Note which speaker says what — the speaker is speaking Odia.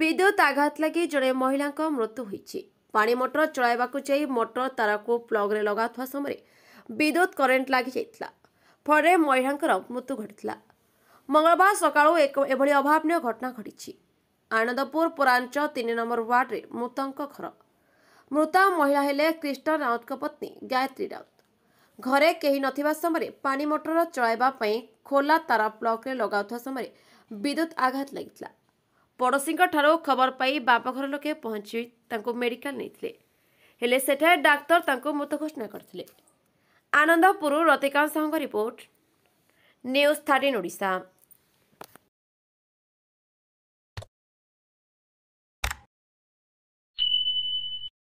Speaker 1: ବିଦ୍ୟୁତ୍ ଆଘାତ ଲାଗି ଜଣେ ମହିଳାଙ୍କ ମୃତ୍ୟୁ ହୋଇଛି ପାଣି ମଟର ଚଳାଇବାକୁ ଯାଇ ମଟର ତାରକୁ ପ୍ଲଗ୍ରେ ଲଗାଉଥିବା ସମୟରେ ବିଦ୍ୟୁତ୍ କରେଣ୍ଟ ଲାଗିଯାଇଥିଲା ଫଳରେ ମହିଳାଙ୍କର ମୃତ୍ୟୁ ଘଟିଥିଲା ମଙ୍ଗଳବାର ସକାଳୁ ଏକ ଏଭଳି ଅଭାବନୀୟ ଘଟଣା ଘଟିଛି ଆନନ୍ଦପୁର ପୌରାଞ୍ଚ ତିନି ନମ୍ବର ୱାର୍ଡ଼ରେ ମୃତଙ୍କ ଘର ମୃତ ମହିଳା ହେଲେ କ୍ରିଷ୍ଣ ରାଉତଙ୍କ ପତ୍ନୀ ଗାୟତ୍ରୀ ରାଉତ ଘରେ କେହି ନଥିବା ସମୟରେ ପାଣି ମଟର ଚଳାଇବା ପାଇଁ ଖୋଲା ତାରା ପ୍ଲଗ୍ରେ ଲଗାଉଥିବା ସମୟରେ ବିଦ୍ୟୁତ୍ ଆଘାତ ଲାଗିଥିଲା पडोसी ठुलो खबर पा बाबार लगे पहच मेडिकल नै हो डाक्तर तृत घोषणा गरि Anandpur Ratikanta Sahu report news thirteen